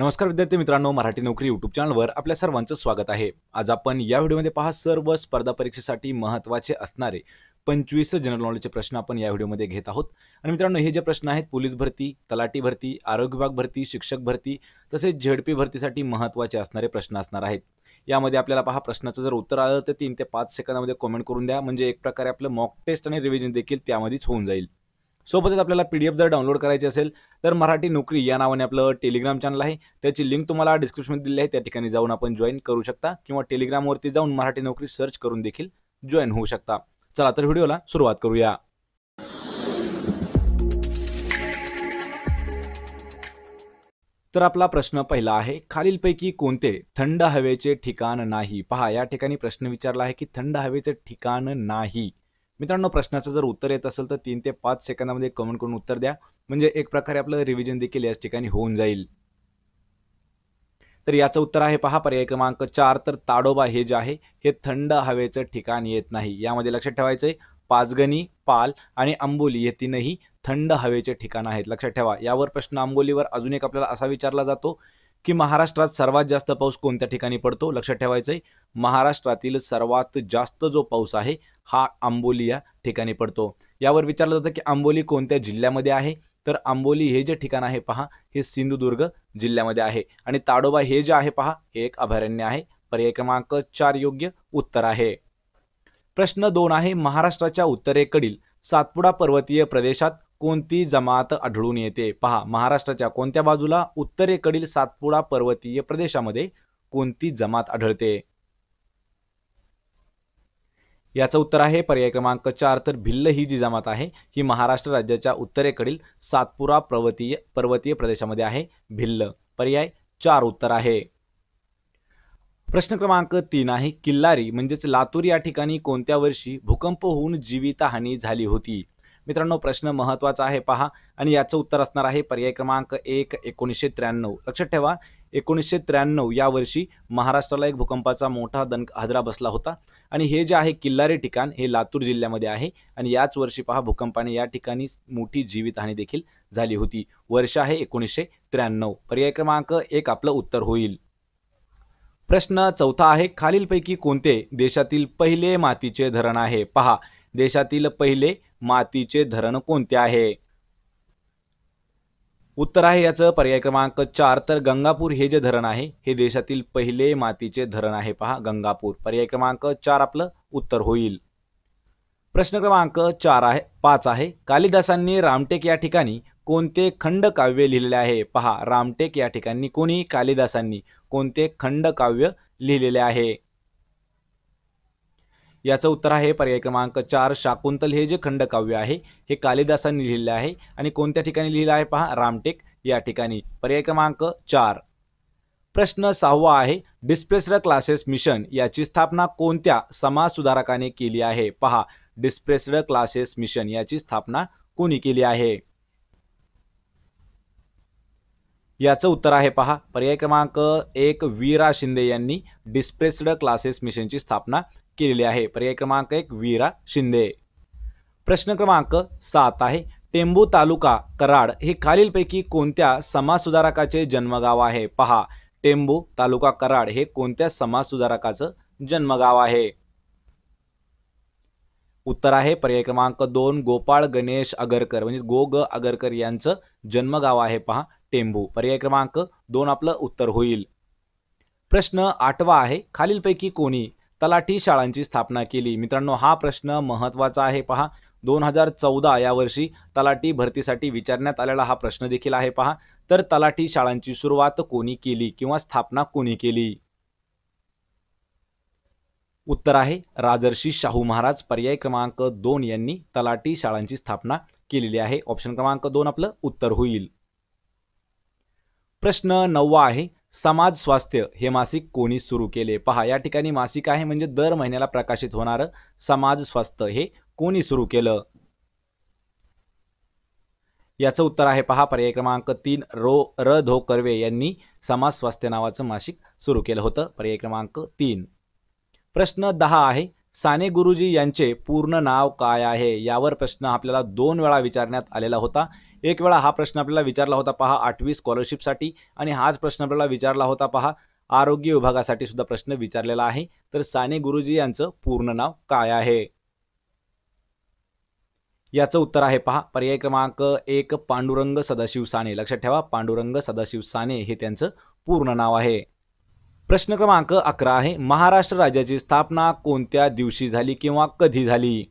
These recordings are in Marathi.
नमस्कार विद्यार्थी मित्रांनो मराठी नोकरी यूट्यूब चॅनलवर आपल्या सर्वांचं स्वागत आहे आज आपण या व्हिडिओमध्ये पहा सर्व स्पर्धा परीक्षेसाठी महत्त्वाचे असणारे पंचवीस जनरल नॉलेजचे प्रश्न आपण या व्हिडिओमध्ये घेत आहोत आणि मित्रांनो हे जे प्रश्न आहेत पोलीस भरती तलाटी भरती आरोग्य विभाग भरती शिक्षक भरती तसेच झेडपी भरतीसाठी महत्त्वाचे असणारे प्रश्न असणार आहेत यामध्ये आपल्याला पहा प्रश्नाचं जर उत्तर आलं तर तीन ते पाच सेकंदामध्ये कॉमेंट करून द्या म्हणजे एक प्रकारे आपलं मॉक टेस्ट आणि रिव्हिजन देखील त्यामध्येच होऊन जाईल सोबतच आपल्याला पी डी एफ जर डाउनलोड करायची असेल तर मराठी नोकरी या नावाने आपलं टेलिग्राम चॅनल आहे त्याची लिंक तुम्हाला डिस्क्रिप्शनमध्ये दिली आहे त्या ठिकाणी जाऊन आपण जॉईन करू शकता किंवा टेलिग्रामवरती जाऊन मराठी नोकरी सर्च करून देखील जॉईन होऊ शकता चला तर व्हिडिओला सुरुवात करूया तर आपला प्रश्न पहिला आहे खालीलपैकी कोणते थंड हवेचे ठिकाण नाही पहा या ठिकाणी प्रश्न विचारला आहे की थंड हवेचे ठिकाण नाही मित्रांनो प्रश्नाचं जर उत्तर येत असेल तर तीन ते पाच सेकंदामध्ये कमेंट करून उत्तर द्या म्हणजे एक प्रकारे आपलं रिव्हिजन देखील याच ठिकाणी होऊन जाईल तर याचं उत्तर आहे पहा पर्याय क्रमांक चार तर ताडोबा हे जे आहे हे थंड हवेचं ठिकाण येत नाही यामध्ये लक्षात ठेवायचं आहे पाचगणी पाल आणि आंबोली हे तीनही थंड हवेचे ठिकाण आहेत लक्षात ठेवा यावर प्रश्न आंबोलीवर अजून एक आपल्याला असा विचारला जातो की महाराष्ट्रात सर्वात जास्त पाऊस कोणत्या ठिकाणी पडतो लक्षात ठेवायचं आहे महाराष्ट्रातील सर्वात जास्त जो पाऊस आहे हा आंबोली या ठिकाणी पडतो यावर विचारलं जातं की आंबोली कोणत्या जिल्ह्यामध्ये आहे तर आंबोली हे जे ठिकाण आहे पहा हे सिंधुदुर्ग जिल्ह्यामध्ये आहे आणि ताडोबा हे जे आहे पहा हे एक अभयारण्य आहे पर्याय क्रमांक चार योग्य उत्तर आहे प्रश्न दोन आहे महाराष्ट्राच्या उत्तरेकडील सातपुडा पर्वतीय प्रदेशात कोणती जमात आढळून येते पहा महाराष्ट्राच्या कोणत्या बाजूला उत्तरेकडील सातपुडा पर्वतीय प्रदेशामध्ये कोणती जमात आढळते याचं उत्तर आहे पर्याय क्रमांक चार तर भिल्ल ही जी जमात आहे ही महाराष्ट्र राज्याच्या उत्तरेकडील सातपुरा पर्वतीय पर्वतीय प्रदेशामध्ये आहे भिल्ल पर्याय चार उत्तर आहे प्रश्न क्रमांक तीन आहे किल्लारी म्हणजेच लातूर या ठिकाणी कोणत्या वर्षी भूकंप होऊन जीवितहानी झाली होती मित्रांनो प्रश्न महत्त्वाचा आहे पहा आणि याचं उत्तर असणार आहे पर्याय क्रमांक एक एकोणीसशे त्र्याण्णव लक्षात ठेवा एकोणीसशे त्र्याण्णव या वर्षी महाराष्ट्राला एक भूकंपाचा मोठा दन हादरा बसला होता आणि हे जे आहे किल्लारे ठिकाण हे लातूर जिल्ह्यामध्ये आहे आणि याच वर्षी पहा भूकंपाने या ठिकाणी मोठी जीवितहानी देखील झाली होती वर्ष आहे एकोणीसशे त्र्याण्णव पर्याय क्रमांक एक आपलं उत्तर होईल प्रश्न चौथा आहे खालीलपैकी कोणते देशातील पहिले मातीचे धरण आहे पहा देशातील पहिले मातीचे धरण कोणते आहे उत्तर आहे याचं पर्याय क्रमांक चार तर गंगापूर हे जे धरण आहे हे देशातील पहिले मातीचे धरण आहे पहा गंगापूर पर्याय क्रमांक चार आपलं उत्तर होईल प्रश्न क्रमांक चार आहे पाच आहे कालिदासांनी रामटेक या ठिकाणी कोणते खंड काव्य लिहिलेले आहे पहा रामटेक या ठिकाणी कोणी कालिदासांनी कोणते खंड काव्य लिहिलेले आहे याचं उत्तर आहे पर्याय क्रमांक चार शाकुंतल हे जे खंडकाव्य आहे हे कालिदासांनी लिहिलेलं आहे आणि कोणत्या ठिकाणी लिहिलं आहे पहा रामटेक या ठिकाणी पर्याय क्रमांक चार प्रश्न सहावा आहे डिस्प्रेस्ड क्लासेस मिशन याची स्थापना कोणत्या समाजसुधारकाने केली आहे पहा डिस्प्रेस्ड क्लासेस मिशन याची स्थापना कोणी केली आहे याचं उत्तर आहे पहा पर्याय क्रमांक एक वीरा शिंदे यांनी डिस्प्रेस्ड क्लासेस मिशनची स्थापना केलेले आहे पर्याय क्रमांक एक वीरा शिंदे प्रश्न क्रमांक सात आहे टेंबू तालुका कराड हे खालीलपैकी कोणत्या समाजसुधारकाचे जन्मगाव आहे पहा टेंबू तालुका कराड हे कोणत्या समाजसुधारकाचं जन्मगाव आहे उत्तर आहे पर्याय क्रमांक दोन गोपाळ गणेश आगरकर म्हणजे गो ग आगरकर यांचं जन्मगाव आहे पहा टेंबू पर्याय क्रमांक दोन आपलं उत्तर होईल प्रश्न आठवा आहे खालीलपैकी कोणी तलाठी शाळांची स्थापना केली मित्रांनो हा प्रश्न महत्त्वाचा आहे पहा दोन हजार चौदा या वर्षी तलाठी भरतीसाठी विचारण्यात आलेला हा प्रश्न देखील आहे पहा तर तलाठी शाळांची सुरुवात कोणी केली किंवा स्थापना कोणी केली उत्तर आहे राजर्षी शाहू महाराज पर्याय क्रमांक दोन यांनी तलाठी शाळांची स्थापना केलेली आहे ऑप्शन क्रमांक दोन आपलं उत्तर होईल प्रश्न नववा आहे समाज स्वास्थ्य हे मासिक कोणी सुरू केले पहा या ठिकाणी मासिक आहे म्हणजे दर महिन्याला प्रकाशित होणारं समाज स्वास्थ्य हे कोणी सुरू केलं याचं उत्तर आहे पहा पर्याय क्रमांक तीन रो र धो कर्वे यांनी समाज स्वास्थ्य नावाचं मासिक सुरू केलं होतं पर्याय क्रमांक तीन प्रश्न दहा आहे साने गुरुजी यांचे पूर्ण नाव काय आहे यावर प्रश्न आपल्याला दोन वेळा विचारण्यात आलेला होता एक वेळा हा प्रश्न आपल्याला विचारला होता पहा आठवी स्कॉलरशिपसाठी आणि हाच प्रश्न आपल्याला विचारला होता पहा आरोग्य विभागासाठी सुद्धा प्रश्न विचारलेला आहे तर साने गुरुजी यांचं पूर्ण नाव काय आहे याचं उत्तर आहे पहा पर्याय क्रमांक एक पांडुरंग सदाशिव साने लक्षात ठेवा पांडुरंग सदाशिव साने हे त्यांचं पूर्ण नाव आहे प्रश्न क्रमांक अकरा आहे महाराष्ट्र राज्याची स्थापना कोणत्या दिवशी झाली किंवा कधी झाली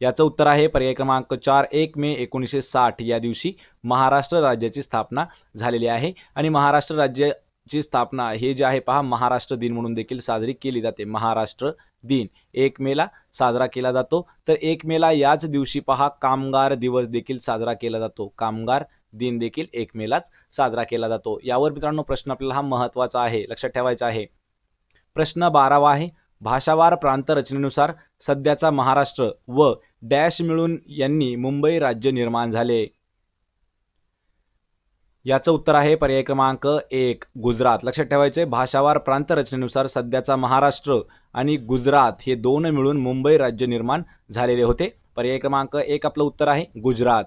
याचं उत्तर आहे पर्याय क्रमांक चार एक मे एकोणीसशे साठ या दिवशी महाराष्ट्र राज्याची स्थापना झालेली आहे आणि महाराष्ट्र राज्याची स्थापना हे जे आहे पहा महाराष्ट्र दिन म्हणून देखील साजरी केली जाते महाराष्ट्र दिन एक मेला साजरा केला जातो तर एक मेला याच दिवशी पहा कामगार दिवस देखील साजरा केला जातो कामगार दिन देखील एक मेलाच साजरा केला जातो यावर मित्रांनो प्रश्न आपल्याला हा महत्त्वाचा आहे लक्षात ठेवायचा आहे प्रश्न बारावा आहे भाषावार प्रांत रचनेनुसार सध्याचा महाराष्ट्र व डॅश मिळून यांनी मुंबई राज्य निर्माण झाले याचं उत्तर आहे पर्याय क्रमांक एक गुजरात लक्षात ठेवायचे भाषावार प्रांत रचनेनुसार सध्याचा महाराष्ट्र आणि गुजरात हे दोन मिळून मुंबई राज्य निर्माण झालेले होते पर्याय क्रमांक एक आपलं उत्तर आहे गुजरात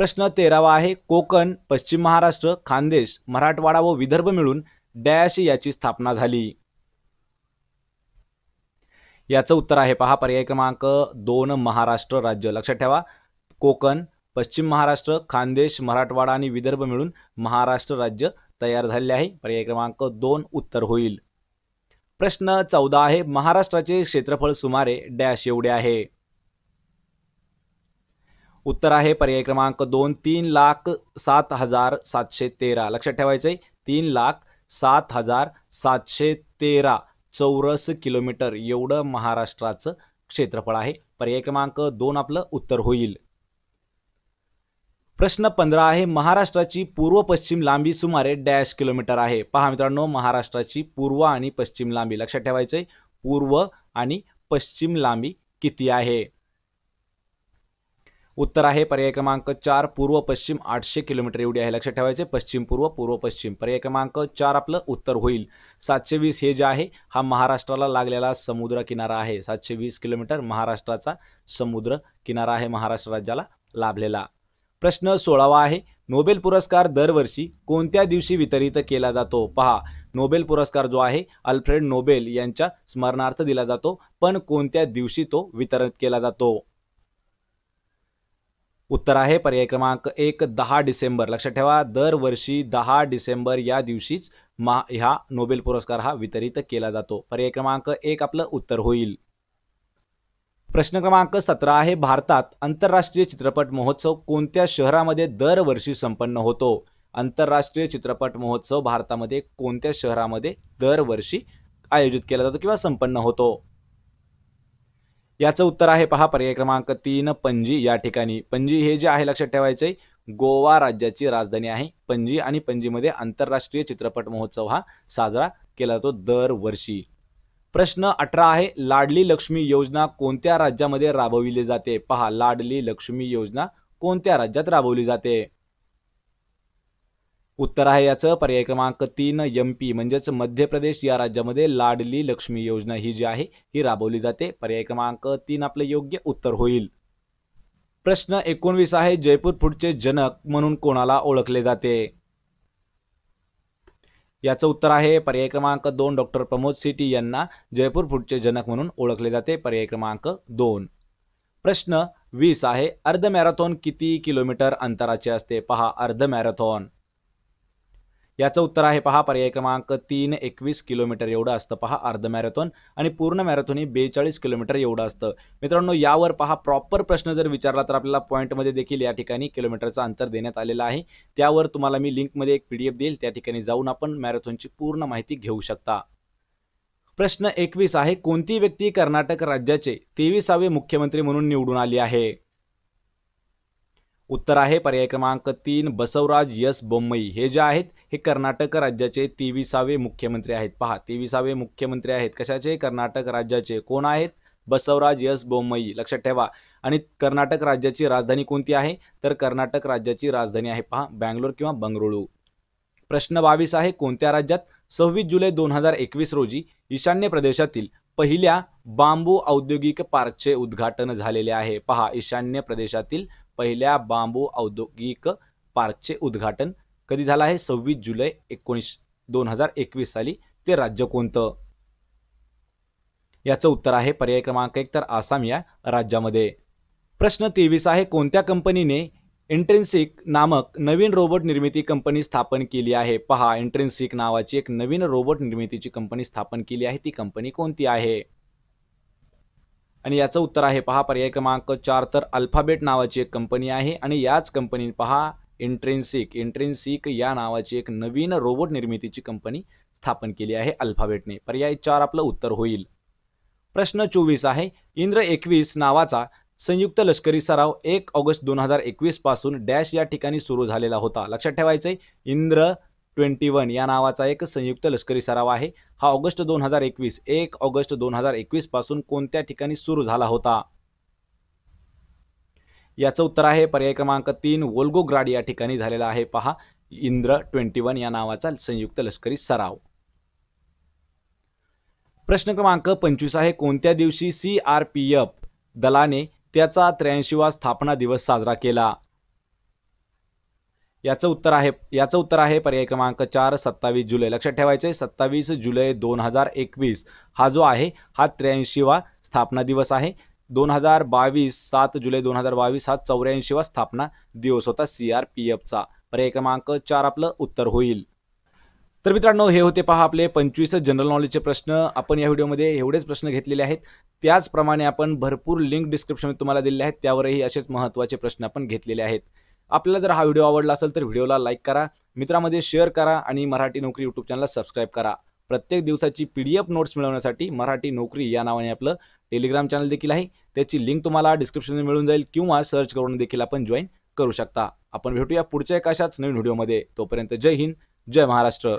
प्रश्न तेरावा आहे कोकण पश्चिम महाराष्ट्र खानदेश मराठवाडा व विदर्भ मिळून डॅश याची स्थापना झाली याचं उत्तर आहे पहा पर्याय क्रमांक दोन महाराष्ट्र राज्य लक्षात ठेवा कोकण पश्चिम महाराष्ट्र खानदेश मराठवाडा आणि विदर्भ मिळून महाराष्ट्र राज्य तयार झाले आहे पर्याय क्रमांक दोन उत्तर होईल प्रश्न चौदा आहे महाराष्ट्राचे क्षेत्रफळ सुमारे डॅश एवढे आहे उत्तर आहे पर्याय क्रमांक दोन तीन लाख सात हजार सातशे तेरा लक्षात आहे तीन लाख सात हजार सातशे तेरा चौरस किलोमीटर एवढं महाराष्ट्राचं क्षेत्रफळ आहे पर्याय क्रमांक दोन आपलं उत्तर होईल प्रश्न पंधरा आहे महाराष्ट्राची पूर्व पश्चिम लांबी सुमारे डॅश किलोमीटर आहे पहा मित्रांनो महाराष्ट्राची पूर्व आणि पश्चिम लांबी लक्षात आहे पूर्व आणि पश्चिम लांबी किती आहे उत्तर आहे पर्याय क्रमांक चार पूर्व पश्चिम आठशे किलोमीटर एवढी आहे लक्षात ठेवायचे पश्चिम पूर्व पूर्व पश्चिम पर्याय क्रमांक चार आपलं उत्तर होईल सातशे वीस हे जे आहे हा महाराष्ट्राला लागलेला समुद्र किनारा आहे सातशे वीस किलोमीटर महाराष्ट्राचा समुद्र किनारा आहे महाराष्ट्र राज्याला लाभलेला प्रश्न सोळावा आहे नोबेल पुरस्कार दरवर्षी कोणत्या दिवशी वितरित केला जातो पहा नोबेल पुरस्कार जो आहे अल्फ्रेड नोबेल यांच्या स्मरणार्थ दिला जातो पण कोणत्या दिवशी तो वितरित केला जातो उत्तर आहे पर्याय क्रमांक एक दहा डिसेंबर लक्षात ठेवा दरवर्षी दहा डिसेंबर या दिवशीच महा ह्या नोबेल पुरस्कार हा वितरित केला जातो पर्याय क्रमांक एक आपलं उत्तर होईल प्रश्न क्रमांक सतरा आहे भारतात आंतरराष्ट्रीय चित्रपट महोत्सव कोणत्या शहरामध्ये दरवर्षी संपन्न होतो आंतरराष्ट्रीय चित्रपट महोत्सव भारतामध्ये कोणत्या शहरामध्ये दरवर्षी आयोजित केला जातो किंवा संपन्न होतो याचं उत्तर आहे पहा पर्याय क्रमांक तीन पणजी या ठिकाणी पणजी हे जे आहे लक्षात ठेवायचे गोवा राज्याची राजधानी आहे पणजी आणि पणजीमध्ये आंतरराष्ट्रीय चित्रपट महोत्सव हा साजरा केला जातो दरवर्षी प्रश्न अठरा आहे लाडली लक्ष्मी योजना कोणत्या राज्यामध्ये राबविली जाते पहा लाडली लक्ष्मी योजना कोणत्या राज्यात राबवली जाते उत्तर आहे याचं पर्याय क्रमांक तीन एम पी म्हणजेच मध्य प्रदेश या राज्यामध्ये लाडली लक्ष्मी योजना ही जी आहे ही राबवली जाते पर्याय क्रमांक तीन आपलं योग्य उत्तर होईल प्रश्न एकोणवीस आहे जयपूर फूडचे जनक म्हणून कोणाला ओळखले जाते याचं उत्तर आहे पर्याय क्रमांक दोन डॉक्टर प्रमोद सिटी यांना जयपूर फूडचे जनक म्हणून ओळखले जाते पर्याय क्रमांक दोन प्रश्न वीस आहे अर्ध मॅरेथॉन किती किलोमीटर अंतराचे असते पहा अर्ध मॅरेथॉन याचं उत्तर आहे पहा पर्याय क्रमांक तीन एकवीस किलोमीटर एवढं असतं पहा अर्ध मॅरेथॉन आणि पूर्ण मॅरेथॉन ही बेचाळीस किलोमीटर एवढं असतं मित्रांनो यावर पहा प्रॉपर प्रश्न जर विचारला तर आपल्याला पॉईंटमध्ये देखील या ठिकाणी किलोमीटरचं अंतर देण्यात आलेलं आहे त्यावर तुम्हाला मी लिंकमध्ये एक पी डी एफ देईल त्या ठिकाणी जाऊन आपण मॅरेथॉनची पूर्ण माहिती घेऊ शकता प्रश्न एकवीस आहे कोणती व्यक्ती कर्नाटक राज्याचे तेविसावे मुख्यमंत्री म्हणून निवडून आली आहे उत्तर आहे पर्याय क्रमांक तीन बसवराज यस बोम्मई हे जे आहेत हे कर्नाटक राज्याचे तेविसावे मुख्यमंत्री आहेत पहा तेविसावे मुख्यमंत्री आहेत कशाचे कर्नाटक राज्याचे कोण आहेत बसवराज यस बोम्मई लक्षात ठेवा आणि कर्नाटक राज्याची राजधानी कोणती आहे तर कर्नाटक राज्याची राजधानी आहे पहा बँगलोर किंवा बंगळुरू प्रश्न बावीस आहे कोणत्या राज्यात सव्वीस जुलै दोन हजार एकवीस रोजी ईशान्य प्रदेशातील पहिल्या बांबू औद्योगिक पार्कचे उद्घाटन झालेले आहे पहा ईशान्य प्रदेशातील पहिल्या बांबू औद्योगिक पार्कचे उद्घाटन कधी झालं आहे सव्वीस जुलै एकोणीस दोन हजार एकवीस साली ते राज्य कोणतं याचं उत्तर आहे पर्याय क्रमांक एक तर आसाम या राज्यामध्ये प्रश्न तेवीस आहे कोणत्या कंपनीने इंट्रेन्सिक नामक नवीन रोबोट निर्मिती कंपनी स्थापन केली आहे पहा इंट्रेन्सिक नावाची एक नवीन रोबोट निर्मितीची कंपनी स्थापन केली आहे ती कंपनी कोणती आहे आणि याचं उत्तर आहे पहा पर्याय क्रमांक चार तर अल्फाबेट नावाची एक कंपनी आहे आणि याच कंपनीने पहा इंट्रेन्सिक इंट्रेन्सिक या नावाची एक नवीन रोबोट निर्मितीची कंपनी स्थापन केली आहे अल्फाबेटने पर्याय चार आपलं उत्तर होईल प्रश्न चोवीस आहे इंद्र एकवीस नावाचा संयुक्त लष्करी सराव एक ऑगस्ट दोन हजार एकवीस पासून डॅश या ठिकाणी सुरू झालेला होता लक्षात ठेवायचंय इंद्र ट्वेंटी वन या नावाचा एक संयुक्त लष्करी सराव आहे हा ऑगस्ट दोन हजार एकवीस एक ऑगस्ट दोन हजार एकवीस पासून कोणत्या ठिकाणी सुरू झाला होता याचं उत्तर आहे पर्याय क्रमांक तीन वोल्गोग्राड या ठिकाणी झालेला आहे पहा इंद्र ट्वेंटी वन या नावाचा संयुक्त लष्करी सराव प्रश्न क्रमांक पंचवीस आहे कोणत्या दिवशी सी आर पी एफ दलाने त्याचा त्र्याऐंशीवा स्थापना दिवस साजरा केला याचं उत्तर आहे याचं उत्तर आहे पर्याय क्रमांक चार सत्तावीस जुलै लक्षात आहे सत्तावीस जुलै दोन हजार एकवीस हा जो आहे हा त्र्याऐंशीवा स्थापना दिवस आहे दोन हजार बावीस सात जुलै दोन हजार बावीस हा चौऱ्याऐंशीवा स्थापना दिवस होता सी आर पी एफचा पर्याय क्रमांक चार आपलं उत्तर होईल तर मित्रांनो हे होते पहा आपले पंचवीस जनरल नॉलेजचे प्रश्न आपण या व्हिडिओमध्ये एवढेच प्रश्न घेतलेले आहेत त्याचप्रमाणे आपण भरपूर लिंक डिस्क्रिप्शनमध्ये तुम्हाला दिले आहेत त्यावरही असेच महत्त्वाचे प्रश्न आपण घेतलेले आहेत आपल्याला जर हा व्हिडिओ आवडला असेल तर व्हिडिओला लाईक करा मित्रामध्ये शेअर करा आणि मराठी नोकरी यूट्यूब चॅनलला सबस्क्राईब करा प्रत्येक दिवसाची पी डी एफ नोट्स मिळवण्यासाठी मराठी नोकरी या नावाने आपलं टेलिग्राम चॅनल देखील आहे त्याची लिंक तुम्हाला डिस्क्रिप्शनमध्ये मिळून जाईल किंवा सर्च करून देखील आपण जॉईन करू शकता आपण भेटूया पुढच्या एकाशाच अशाच नवीन व्हिडिओमध्ये तोपर्यंत जय हिंद जय महाराष्ट्र